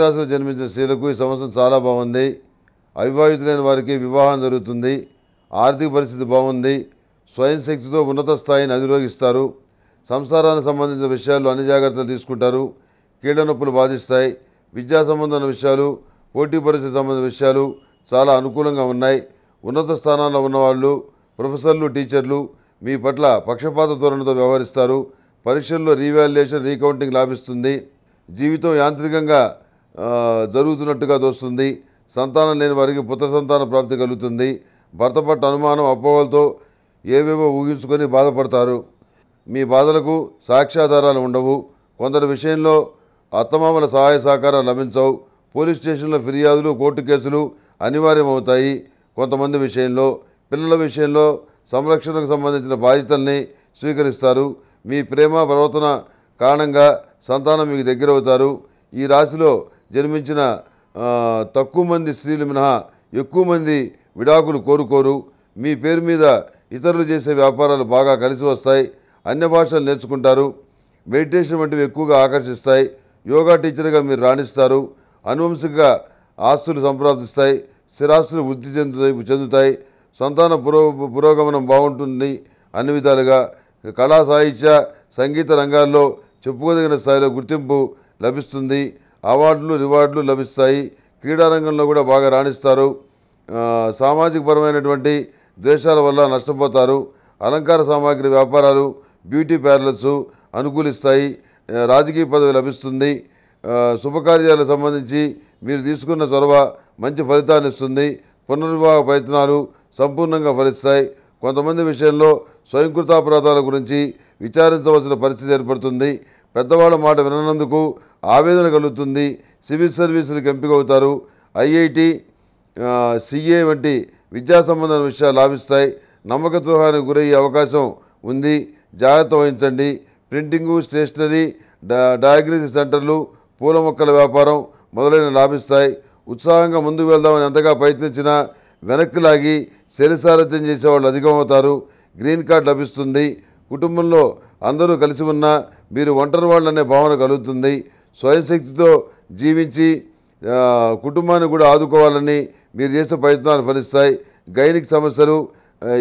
మిథున జన్మించిన స్త్రీలకు ఈ సంవత్సరం చాలా బాగుంది అవివాహితులైన వారికి వివాహం జరుగుతుంది ఆర్థిక పరిస్థితి బాగుంది స్వయం శక్తితో ఉన్నత స్థాయిని అధిరోగిస్తారు సంసారానికి సంబంధించిన విషయాల్లో అన్ని జాగ్రత్తలు తీసుకుంటారు కీళ్ళ నొప్పులు బాధిస్తాయి విద్యా సంబంధమైన విషయాలు పోటీ పరీక్ష సంబంధించిన విషయాలు చాలా అనుకూలంగా ఉన్నాయి ఉన్నత స్థానాల్లో ఉన్నవాళ్ళు ప్రొఫెసర్లు టీచర్లు మీ పట్ల పక్షపాత ధోరణితో వ్యవహరిస్తారు పరీక్షల్లో రీవాల్యుయేషన్ రీకౌంటింగ్ లాభిస్తుంది జీవితం యాంత్రికంగా జరుగుతున్నట్టుగా తోస్తుంది సంతానం లేని వారికి పుత్ర సంతాన ప్రాప్తి కలుగుతుంది భర్త పట్ల అనుమానం అపోహలతో ఏవేవో ఊహించుకొని బాధపడతారు మీ బాధలకు సాక్ష్యాధారాలు ఉండవు కొందరి విషయంలో అత్తమామల సహాయ సహకారాలు లభించవు పోలీస్ స్టేషన్లో ఫిర్యాదులు కోర్టు కేసులు అనివార్యమవుతాయి కొంతమంది విషయంలో పిల్లల విషయంలో సంరక్షణకు సంబంధించిన బాధ్యతల్ని స్వీకరిస్తారు మీ ప్రేమ ప్రవర్తన కారణంగా సంతానం మీకు దగ్గరవుతారు ఈ రాశిలో జన్మించిన తక్కువ మంది స్త్రీలు మినహా ఎక్కువ మంది విడాకులు కోరుకోరు మీ పేరు మీద ఇతరులు చేసే వ్యాపారాలు బాగా కలిసి వస్తాయి అన్య భాషలు నేర్చుకుంటారు మెడిటేషన్ వంటివి ఎక్కువగా ఆకర్షిస్తాయి యోగా టీచర్గా మీరు రాణిస్తారు అనువంశిక ఆస్తులు సంప్రాప్తిస్తాయి స్థిరాస్తులు వృద్ధి చెందు చెందుతాయి సంతాన పురో పురోగమనం బాగుంటుంది అన్ని విధాలుగా కళా సాహిత్య సంగీత రంగాల్లో చెప్పుకోదగిన స్థాయిలో గుర్తింపు లభిస్తుంది అవార్డులు రివార్డులు లభిస్తాయి క్రీడారంగంలో కూడా బాగా రాణిస్తారు సామాజికపరమైనటువంటి ద్వేషాల వల్ల నష్టపోతారు అలంకార సామాగ్రి వ్యాపారాలు బ్యూటీ పార్లర్స్ అనుకూలిస్తాయి రాజకీయ పదవి లభిస్తుంది శుభకార్యాలకు సంబంధించి మీరు తీసుకున్న చొరవ మంచి ఫలితాన్ని ఇస్తుంది పునర్వివాహ ప్రయత్నాలు సంపూర్ణంగా ఫలిస్తాయి కొంతమంది విషయంలో స్వయంకృతాపరాధాల గురించి విచారించవలసిన పరిస్థితి ఏర్పడుతుంది పెద్దవాళ్ళ మాట విననందుకు ఆవేదన కలుగుతుంది సివిల్ సర్వీసులకు ఎంపిక అవుతారు ఐఐటి సిఏ వంటి విద్యా సంబంధమైన విషయాలు లాభిస్తాయి నమ్మక ద్రోహానికి గురయ్యే అవకాశం ఉంది జాగ్రత్త వహించండి ప్రింటింగు స్టేషనరీ డయాగ్నోస్టిక్ సెంటర్లు పూల మొక్కల వ్యాపారం మొదలైన లాభిస్తాయి ఉత్సాహంగా ముందుకు వెళ్దామని ఎంతగా ప్రయత్నించినా వెనక్కి లాగి శరీసారథ్యం చేసేవాళ్ళు అధికమవుతారు గ్రీన్ కార్డ్ లభిస్తుంది కుటుంబంలో అందరూ కలిసి ఉన్నా మీరు ఒంటరి వాళ్ళు అనే భావన కలుగుతుంది స్వయం శక్తితో జీవించి కుటుంబాన్ని కూడా ఆదుకోవాలని మీరు చేసే ప్రయత్నాలు ఫలిస్తాయి గైనిక్ సమస్యలు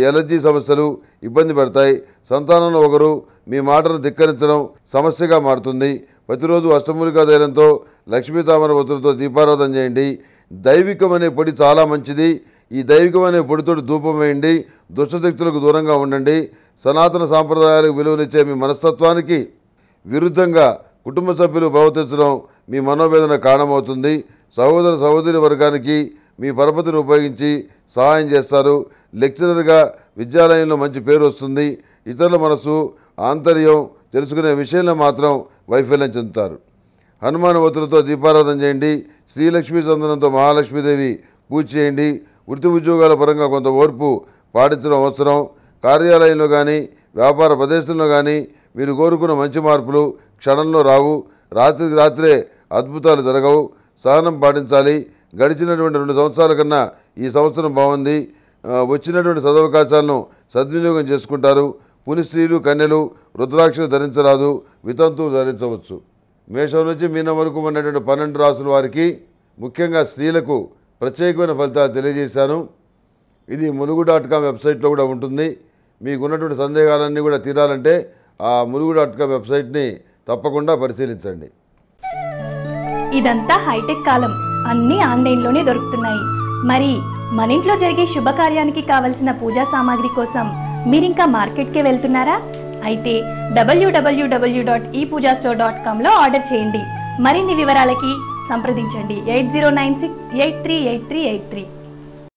ఎలర్జీ సమస్యలు ఇబ్బంది పడతాయి సంతానంలో ఒకరు మీ మాటను ధిక్కరించడం సమస్యగా మారుతుంది ప్రతిరోజు అష్టమూలికా ధైర్యంతో లక్ష్మీతామర ఒత్తులతో దీపారాధన చేయండి దైవికం అనే పొడి చాలా మంచిది ఈ దైవికం అనే పొడితో ధూపం వేయండి దుష్టశక్తులకు దూరంగా ఉండండి సనాతన సాంప్రదాయాలకు విలువనిచ్చే మీ మనస్తత్వానికి విరుద్ధంగా కుటుంబ సభ్యులు ప్రవర్తించడం మీ మనోవేదన కారణమవుతుంది సహోదర సహోదరి వర్గానికి మీ పరపతిని ఉపయోగించి సహాయం చేస్తారు లెక్చరర్గా విద్యాలయంలో మంచి పేరు వస్తుంది ఇతరుల మనసు ఆంతర్యం తెలుసుకునే విషయంలో మాత్రం వైఫల్యం చెందుతారు హనుమాన్ ఒత్తులతో దీపారాధన చేయండి శ్రీలక్ష్మీ చందనంతో మహాలక్ష్మీదేవి పూజ చేయండి వృత్తి ఉద్యోగాల పరంగా కొంత ఓర్పు పాటించడం అవసరం కార్యాలయంలో కానీ వ్యాపార ప్రదేశంలో కానీ మీరు కోరుకున్న మంచి మార్పులు క్షణంలో రావు రాత్రికి రాత్రే అద్భుతాలు జరగవు సహనం పాటించాలి గడిచినటువంటి రెండు సంవత్సరాల కన్నా ఈ సంవత్సరం బాగుంది వచ్చినటువంటి సదవకాశాలను సద్వినియోగం చేసుకుంటారు పుని స్త్రీలు కన్యలు రుద్రాక్షలు ధరించరాదు వితంతువులు ధరించవచ్చు మేషం నుంచి మీనం వరకు ఉన్నటువంటి పన్నెండు రాసుల వారికి ముఖ్యంగా స్త్రీలకు ప్రత్యేకమైన ఫలితాలు తెలియజేశాను ఇది ములుగు డాట్ కామ్ వెబ్సైట్లో కూడా ఉంటుంది మీకున్నటువంటి సందేహాలన్నీ కూడా తీరాలంటే ఆ ములుగు డాట్ కామ్ వెబ్సైట్ని తప్పకుండా పరిశీలించండి ఇదంతా హైటెక్ కాలం అన్నీ ఆన్లైన్లోనే దొరుకుతున్నాయి మరి మన ఇంట్లో జరిగే శుభకార్యానికి కావలసిన పూజా సామాగ్రి కోసం మీరింకా మార్కెట్కే వెళ్తున్నారా అయితే W W W dot e store dot కామ్లో ఆర్డర్ చేయండి మరిన్ని వివరాలకి సంప్రదించండి eight zero nine six eight three eight three eight three